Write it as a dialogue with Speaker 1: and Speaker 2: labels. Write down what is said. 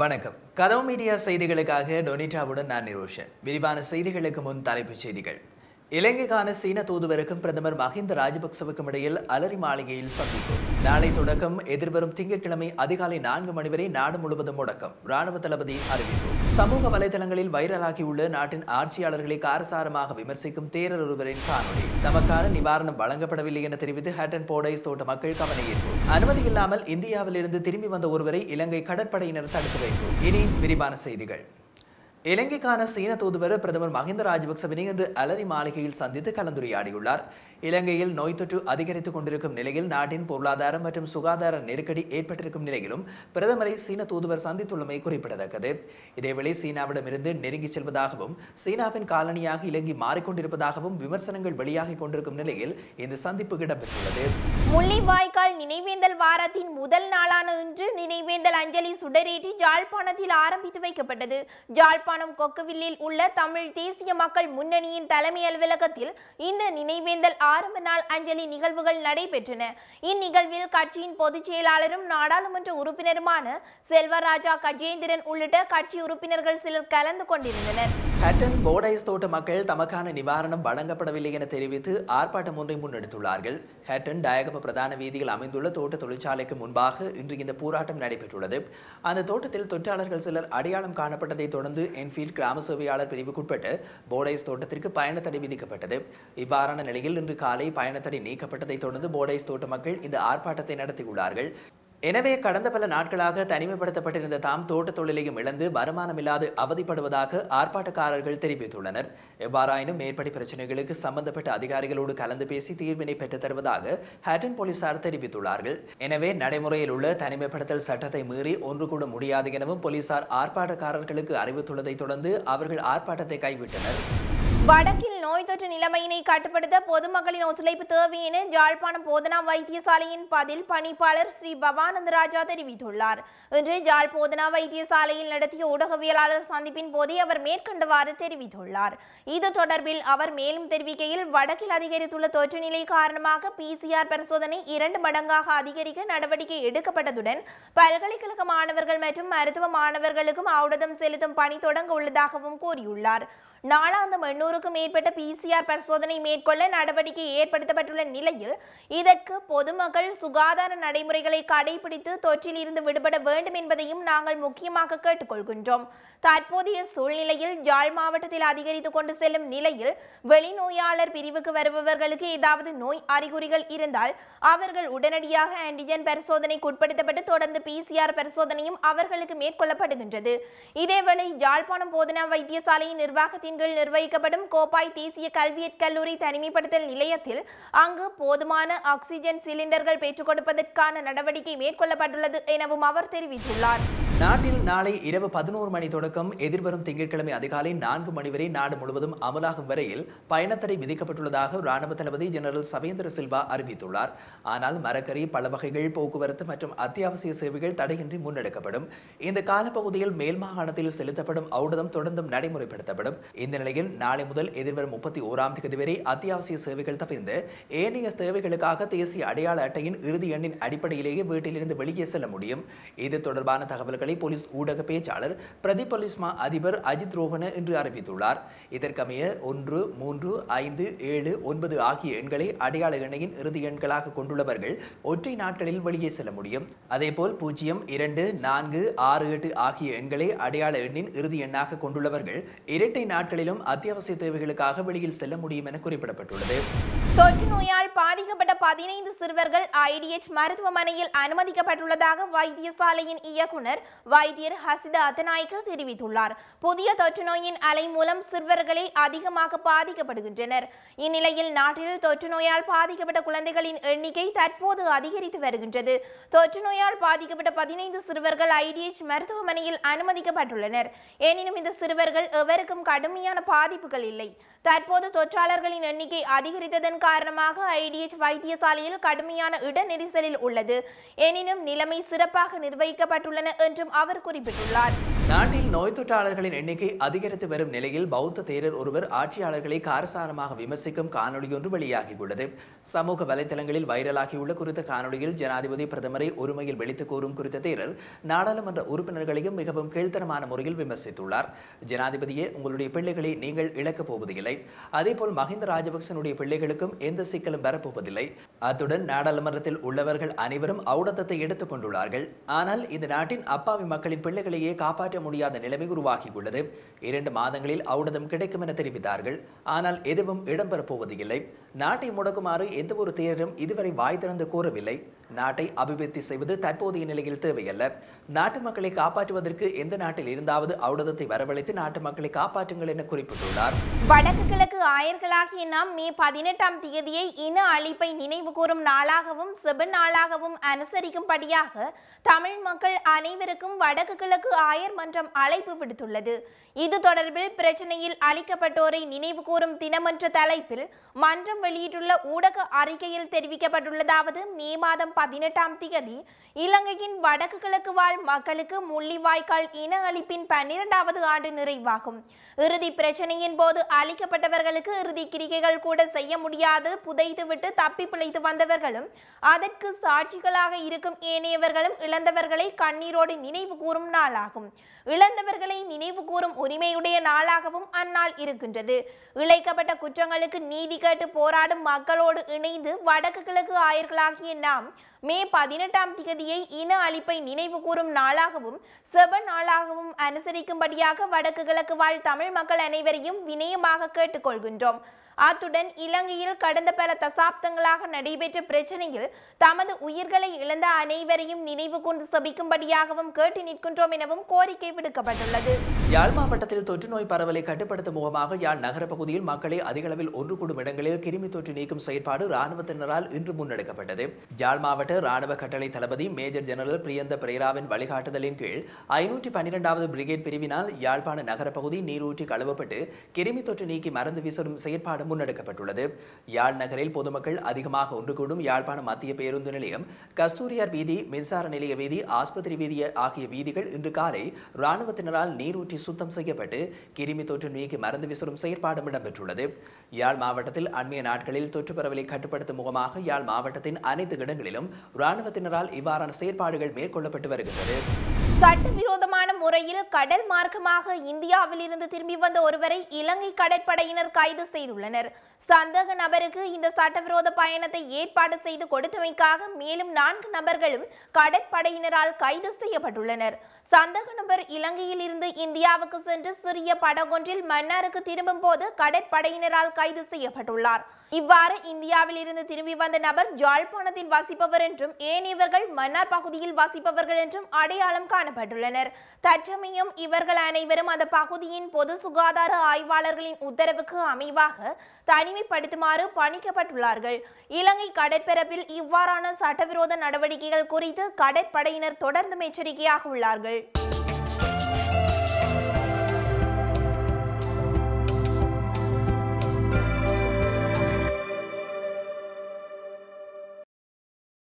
Speaker 1: வணக்கம் கதவு மீடியா செய்திகளுக்காக டொனிட்டாவுடன் நான் நிரோஷன் விரிவான செய்திகளுக்கு முன் தலைப்புச் செய்திகள் இலங்கைக்கான சீன தூதுவருக்கும் பிரதமர் மஹிந்த ராஜபக்சவுக்கும் இடையில் அலரி மாளிகையில் சந்திப்பு நாளை தொடக்கம் எதிர்வரும் திங்கட்கிழமை அதிகாலை நான்கு மணி வரை நாடு முழுவதும் முடக்கம் ராணுவ தளபதி அறிவிப்பு சமூக வலைதளங்களில் வைரலாகியுள்ள நாட்டின் ஆட்சியாளர்களை காரசாரமாக விமர்சிக்கும் தேரர் ஒருவரின் காணொலி தமக்கான நிவாரணம் வழங்கப்படவில்லை என தெரிவித்து ஹேட்டன் போடைஸ் தோட்ட மக்கள் கவன ஈர்ப்பு அனுமதி இல்லாமல் இந்தியாவிலிருந்து திரும்பி வந்த ஒருவரை இலங்கை கடற்படையினர் தடுத்து வைப்பு இனி விரிவான செய்திகள் இலங்கைக்கான சீன தூதுவர் பிரதமர் மஹிந்த ராஜபக்சவினை இன்று அலரி மாளிகையில் சந்தித்து கலந்துரையாடியுள்ளார் இலங்கையில் நோய் தொற்று அதிகரித்துக் கொண்டிருக்கும் நிலையில் நாட்டின் பொருளாதாரம் மற்றும் சுகாதார நெருக்கடி ஏற்பட்டிருக்கும் நிலையிலும் பிரதமரை சீன தூதுவர் சந்தித்துள்ளமை குறிப்பிடத்தக்கது இதேவேளை சீனாவிடமிருந்து நெருங்கி செல்வதாகவும் சீனாவின் காலனியாக இலங்கை மாறிக்கொண்டிருப்பதாகவும் விமர்சனங்கள் வெளியாகிக் கொண்டிருக்கும் நிலையில் இந்த சந்திப்பு இடம்பெற்றுள்ளது
Speaker 2: முள்ளிவாய்க்கால் நினைவேந்த வாரத்தின் முதல் நாளான இன்று நினைவேந்தல் அஞ்சலி சுடரேற்றி ஜாழ்ப்பாணத்தில் ஆரம்பித்து வைக்கப்பட்டது ஜாழ்ப்பாணம் கொக்குவில்லில் உள்ள தமிழ் தேசிய மக்கள் முன்னணியின் தலைமை அலுவலகத்தில் இந்த நினைவேந்தல் ஆரம்ப நாள் அஞ்சலி நிகழ்வுகள் நடைபெற்றன இந்நிகழ்வில் கட்சியின் பொதுச் செயலாளரும் நாடாளுமன்ற உறுப்பினருமான செல்வராஜா கஜேந்திரன் உள்ளிட்ட கட்சி உறுப்பினர்கள் சிலர் கலந்து கொண்டிருந்தனர்
Speaker 1: ஹட்டன் போடைஸ் தோட்ட மக்கள் தமக்கான நிவாரணம் வழங்கப்படவில்லை என தெரிவித்து ஆர்ப்பாட்டம் ஒன்றை முன்னெடுத்துள்ளார்கள் ஹட்டன் டயகம பிரதான வீதியில் அமைந்துள்ள தோட்ட தொழிற்சாலைக்கு முன்பாக இன்று இந்த போராட்டம் நடைபெற்றுள்ளது அந்த தோட்டத்தில் தொற்றாளர்கள் சிலர் அடையாளம் காணப்பட்டதைத் தொடர்ந்து என்ஃபீல்ட் கிராம சேவையாளர் பிரிவுக்குட்பட்டு போடைஸ் தோட்டத்திற்கு பயணத்தடை விதிக்கப்பட்டது இவ்வாறான நிலையில் இன்று காலை பயணத்தடை நீக்கப்பட்டதைத் தொடர்ந்து போடைஸ் தோட்ட மக்கள் இந்த ஆர்ப்பாட்டத்தை நடத்தியுள்ளார்கள் எனவே கடந்த பல நாட்களாக தனிமைப்படுத்தப்பட்டிருந்த தாம் தோட்டத் தொழிலையும் இழந்து வருமானமில்லாது அவதிப்படுவதாக ஆர்ப்பாட்டக்காரர்கள் தெரிவித்துள்ளனர் எவ்வாறாயினும் மேற்படி பிரச்சனைகளுக்கு சம்பந்தப்பட்ட அதிகாரிகளோடு கலந்து பேசி தீர்வினை பெற்றுத் தருவதாக ஹாட்டன் போலீசார் தெரிவித்துள்ளார்கள் எனவே நடைமுறையில் உள்ள தனிமைப்படுத்தல் சட்டத்தை மீறி ஒன்று கூட முடியாது எனவும் போலீசார் ஆர்ப்பாட்டக்காரர்களுக்கு அறிவித்துள்ளதை தொடர்ந்து அவர்கள் ஆர்ப்பாட்டத்தை கைவிட்டனர்
Speaker 2: வடக்கில் நோய் தொற்று நிலைமையினை கட்டுப்படுத்த பொதுமக்களின் ஒத்துழைப்பு தேவை என ஜாழ்ப்பாணம் போதனா வைத்தியசாலையின் பதில் பணிப்பாளர் ஸ்ரீ பவானந்தராஜா தெரிவித்துள்ளார் இன்று ஜாழ் போதனா வைத்தியசாலையில் நடத்திய ஊடகவியலாளர் சந்திப்பின் போதே அவர் மேற்கண்டவாறு தெரிவித்துள்ளார் இது தொடர்பில் அவர் மேலும் தெரிவிக்கையில் வடக்கில் அதிகரித்துள்ள தொற்று நிலை காரணமாக பிசிஆர் பரிசோதனை இரண்டு மடங்காக அதிகரிக்க நடவடிக்கை எடுக்கப்பட்டதுடன் பல்கலைக்கழக மாணவர்கள் மற்றும் மருத்துவ மாணவர்களுக்கும் ஆவுடதம் செலுத்தும் பணி தொடங்க உள்ளதாகவும் கூறியுள்ளார் நாளாந்தம் எண்ணூறுக்கும் மேற்பட்ட பிசிஆர் பரிசோதனை மேற்கொள்ள நடவடிக்கை ஏற்படுத்தப்பட்டுள்ள நிலையில் இதற்கு பொதுமக்கள் சுகாதார நடைமுறைகளை கடைபிடித்து தொற்றில் இருந்து விடுபட வேண்டும் என்பதையும் நாங்கள் முக்கியமாக கேட்டுக்கொள்கின்றோம் தற்போதைய சூழ்நிலையில் யாழ் மாவட்டத்தில் அதிகரித்து கொண்டு செல்லும் நிலையில் வெளிநோயாளர் பிரிவுக்கு வருபவர்களுக்கு ஏதாவது நோய் அறிகுறிகள் இருந்தால் அவர்கள் உடனடியாக ஆன்டிஜன் பரிசோதனைக்கு உட்படுத்தப்பட்டு தொடர்ந்து பிசிஆர் பரிசோதனையும் அவர்களுக்கு மேற்கொள்ளப்படுகின்றது இதேவேளை யாழ்ப்பாணம் போதனா வைத்தியசாலையின் நிர்வாகத்தில் திட்டத்தின் கீழ் நிர்வகிக்கப்படும் கோப்பாய் தேசிய கல்வியற் கல்லூரி தனிமைப்படுத்தல் நிலையத்தில் அங்கு போதுமான ஆக்சிஜன் சிலிண்டர்கள் பெற்றுக் கொடுப்பதற்கான நடவடிக்கை மேற்கொள்ளப்பட்டுள்ளது எனவும் அவர் தெரிவித்துள்ளார்
Speaker 1: நாட்டில் நாளை இரவு பதினோரு மணி தொடக்கம் எதிர்வரும் திங்கட்கிழமை அதிகாலை நான்கு மணி வரை நாடு முழுவதும் அமலாகும் வரையில் பயணத்தடை விதிக்கப்பட்டுள்ளதாக ராணுவ தளபதி ஜெனரல் சவேந்திர சில்வா அறிவித்துள்ளார் ஆனால் மரக்கறி பல வகைகள் போக்குவரத்து மற்றும் அத்தியாவசிய சேவைகள் தடையின்றி முன்னெடுக்கப்படும் இந்த காலப்பகுதியில் மேல் மாகாணத்தில் செலுத்தப்படும் ஔடதம் தொடர்ந்தும் நடைமுறைப்படுத்தப்படும் இந்த நிலையில் நாளை முதல் எதிர்வரும் முப்பத்தி ஓராம் தேதி வரை அத்தியாவசிய சேவைகள் தவிர்த்து ஏனைய தேவைகளுக்காக தேசிய அடையாள அட்டையின் இறுதி எண்ணின் அடிப்படையிலேயே வீட்டிலிருந்து வெளியே செல்ல முடியும் இது தொடர்பான தகவல்கள் தகவல்களை போலீஸ் ஊடக பேச்சாளர் பிரதிபலிஸ்மா அதிபர் அஜித் ரோஹன இன்று அறிவித்துள்ளார் இதற்கமைய ஒன்று மூன்று ஐந்து ஏழு ஒன்பது ஆகிய எண்களை அடையாள எண்ணையின் இறுதி எண்களாக கொண்டுள்ளவர்கள் ஒற்றை நாட்களில் வெளியே செல்ல முடியும் அதேபோல் பூஜ்ஜியம் இரண்டு நான்கு ஆறு எட்டு ஆகிய எண்களை அடையாள எண்ணின் இறுதி எண்ணாக கொண்டுள்ளவர்கள் இரட்டை நாட்களிலும் அத்தியாவசிய தேவைகளுக்காக வெளியில் செல்ல முடியும் என குறிப்பிடப்பட்டுள்ளது
Speaker 2: தொற்று நோயால் பாதிக்கப்பட்ட பதினைந்து சிறுவர்கள் ஐடிஎச் மருத்துவமனையில் அனுமதிக்கப்பட்டுள்ளதாக வைத்தியசாலையின் இயக்குனர் வைத்தியர் ஹசித அத்தநாயக்க தெரிவித்துள்ளார் புதிய தொற்று நோயின் அலை மூலம் சிறுவர்களே அதிகமாக பாதிக்கப்படுகின்றனர் இந்நிலையில் நாட்டில் தொற்று நோயால் பாதிக்கப்பட்ட குழந்தைகளின் எண்ணிக்கை தற்போது அதிகரித்து வருகின்றது தொற்று நோயால் பாதிக்கப்பட்ட பதினைந்து சிறுவர்கள் ஐடிஎச் மருத்துவமனையில் அனுமதிக்கப்பட்டுள்ளனர் எனினும் இந்த சிறுவர்கள் எவருக்கும் கடுமையான பாதிப்புகள் இல்லை தற்போது தொற்றாளர்களின் எண்ணிக்கை அதிகரித்ததன் காரணமாக ஐடிஎச் வைத்திய வைத்தியசாலையில் கடுமையான இட நெரிசலில் உள்ளது எனினும் நிலைமை சிறப்பாக நிர்வகிக்கப்பட்டுள்ளன என்றும் அவர் குறிப்பிட்டுள்ளார்
Speaker 1: நாட்டில் நோய் தொற்றாளர்களின் எண்ணிக்கை அதிகரித்து வரும் நிலையில் பௌத்த தேரர் ஒருவர் ஆட்சியாளர்களை காரசாரமாக விமர்சிக்கும் காணொலி ஒன்று வெளியாகியுள்ளது சமூக வலைதளங்களில் வைரலாகியுள்ள குறித்த காணொலியில் ஜனாதிபதி பிரதமரை ஒருமையில் வெளித்து கூறும் குறித்த தேரர் நாடாளுமன்ற உறுப்பினர்களையும் மிகவும் கீழ்த்தனமான முறையில் விமர்சித்துள்ளார் ஜனாதிபதியே உங்களுடைய பிள்ளைகளை நீங்கள் இழக்கப் போவதில்லை அதேபோல் மஹிந்த ராஜபக்சனுடைய பிள்ளைகளுக்கும் எந்த சிக்கலும் வரப்போவதில்லை அத்துடன் நாடாளுமன்றத்தில் உள்ளவர்கள் அனைவரும் ஔடதத்தை எடுத்துக் கொண்டுள்ளார்கள் ஆனால் இந்த நாட்டின் அப்பாவி மக்களின் பிள்ளைகளையே காப்பாற்ற முடியாத நிலைமை உருவாகியுள்ளது இரண்டு மாதங்களில் அவுடதம் கிடைக்கும் என தெரிவித்தார்கள் ஆனால் எதுவும் இடம்பெறப் போவது இல்லை நாட்டை முடக்குமாறு எந்த ஒரு தேர்தலும் இதுவரை வாய் திறந்து கூறவில்லை நாட்டை அபிவிருத்தி செய்வது தற்போதைய நிலையில் தேவையல்ல நாட்டு மக்களை காப்பாற்றுவதற்கு எந்த நாட்டில் இருந்தாவது ஔடதத்தை வரவழைத்து நாட்டு மக்களை காப்பாற்றுங்கள் என குறிப்பிட்டுள்ளார்
Speaker 2: வடக்கு கிழக்கு ஆயர்களாகிய நாம் மே பதினெட்டாம் தேதியை இன அழிப்பை நினைவு கூறும் நாளாகவும் செப நாளாகவும் அனுசரிக்கும்படியாக தமிழ் மக்கள் அனைவருக்கும் வடக்கு கிழக்கு ஆயர் மன்றம் அழைப்பு விடுத்துள்ளது இது தொடர்பில் பிரச்சனையில் அளிக்கப்பட்டோரை நினைவு கூறும் தினமன்ற தலைப்பில் மன்றம் வெளியிட்டுள்ள ஊடக அறிக்கையில் தெரிவிக்கப்பட்டுள்ளதாவது மே மாதம் பதினெட்டாம் தேதி இலங்கையின் வடக்கு கிழக்கு வாழ் மக்களுக்கு முள்ளிவாய்க்கால் இன அளிப்பின் பன்னிரண்டாவது ஆண்டு நிறைவாகும் இறுதி பிரச்சனையின் போது அளிக்கப்பட்டவர்களுக்கு இறுதி கிரிகைகள் கூட செய்ய முடியாது புதைத்துவிட்டு தப்பி பிழைத்து வந்தவர்களும் அதற்கு சாட்சிகளாக இருக்கும் ஏனையவர்களும் இழந்தவர்களை கண்ணீரோடு நினைவு கூறும் நாளாகும் இழந்தவர்களை நினைவு கூறும் உரிமையுடைய நாளாகவும் அந்நாள் இருக்கின்றது இழைக்கப்பட்ட குற்றங்களுக்கு நீதி கேட்டு போராடும் மக்களோடு இணைந்து வடக்கு கிழக்கு ஆயர்களாகிய நாம் மே பதினெட்டாம் திகதியை இன அழிப்பை நினைவு கூறும் நாளாகவும் செவ நாளாகவும் அனுசரிக்கும்படியாக வடக்கு கிழக்கு வாழ் தமிழ் மக்கள் அனைவரையும் வினயமாக கேட்டுக்கொள்கின்றோம் அத்துடன் இலங்கையில் கடந்த பல தசாப்தங்களாக நடைபெற்ற பிரச்சனையில் தமது உயிர்களை இழந்த அனைவரையும் நினைவு கொண்டு சபிக்கும்படியாகவும் கேட்டு நிற்கின்றோம் எனவும் கோரிக்கை விடுக்கப்பட்டுள்ளது
Speaker 1: யாழ் மாவட்டத்தில் தொற்று நோய் பரவலை கட்டுப்படுத்தும் முகமாக யாழ் நகர பகுதியில் மக்களை அதிகளவில் ஒன்று கூடும் இடங்களில் கிருமி தொற்று நீக்கும் செயற்பாடு ராணுவத்தினரால் இன்று முன்னெடுக்கப்பட்டது யாழ் மாவட்ட ராணுவ கட்டளை தளபதி மேஜர் ஜெனரல் பிரியந்த பிரேராவின் வழிகாட்டுதலின் கீழ் ஐநூற்றி பன்னிரெண்டாவது பிரிகேட் பிரிவினால் யாழ்ப்பாண நகர பகுதி நீரூற்றி கழுவப்பட்டு கிருமி தொற்று நீக்கி மருந்து வீசும் செயற்பாடும் முன்னெடுக்கப்பட்டுள்ளது யாழ் நகரில் பொதுமக்கள் அதிகமாக ஒன்று கூடும் யாழ்ப்பாணம் மத்திய பேருந்து நிலையம் கஸ்தூரியார் வீதி மின்சார நிலைய வீதி ஆஸ்பத்திரி வீதி ஆகிய வீதிகள் இன்று காலை இராணுவத்தினரால் நீரூற்றி சுத்தம் செய்யப்பட்டு கிருமி தொற்று நீக்கி மருந்து விசரும் செயற்பாடும் இடம்பெற்றுள்ளது யாழ் மாவட்டத்தில் அண்மைய நாட்களில் தொற்று பரவலை கட்டுப்படுத்தும் முகமாக யாழ் மாவட்டத்தின் அனைத்து இடங்களிலும் இராணுவத்தினரால் இவ்வாறான செயற்பாடுகள் மேற்கொள்ளப்பட்டு வருகின்றது
Speaker 2: சட்டவிரோதமான முறையில் கடல் மார்க்கமாக இந்தியாவில் இருந்து திரும்பி வந்த ஒருவரை இலங்கை கடற்படையினர் கைது செய்துள்ளனர் சந்தேக நபருக்கு இந்த சட்டவிரோத பயணத்தை ஏற்பாடு செய்து கொடுத்தமைக்காக மேலும் நான்கு நபர்களும் கடற்படையினரால் கைது செய்யப்பட்டுள்ளனர் சந்தேக நபர் இலங்கையில் இருந்து இந்தியாவுக்கு சென்று சிறிய படகொன்றில் மன்னாருக்கு திரும்பும் போது கடற்படையினரால் கைது செய்யப்பட்டுள்ளார் இவ்வாறு இந்தியாவில் இருந்து திரும்பி வந்த நபர் ஜாழ்ப்பாணத்தில் வாசிப்பவர் என்றும் ஏனையவர்கள் மன்னார் பகுதியில் வாசிப்பவர்கள் என்றும் அடையாளம் காணப்பட்டுள்ளனர் தற்சமயம் இவர்கள் அனைவரும் அந்த பகுதியின் பொது சுகாதார ஆய்வாளர்களின் உத்தரவுக்கு அமைவாக தனிமைப்படுத்துமாறு பணிக்கப்பட்டுள்ளார்கள் இலங்கை கடற்பரப்பில் இவ்வாறான சட்டவிரோத நடவடிக்கைகள் குறித்து கடற்படையினர் தொடர்ந்தும் எச்சரிக்கையாக உள்ளார்கள்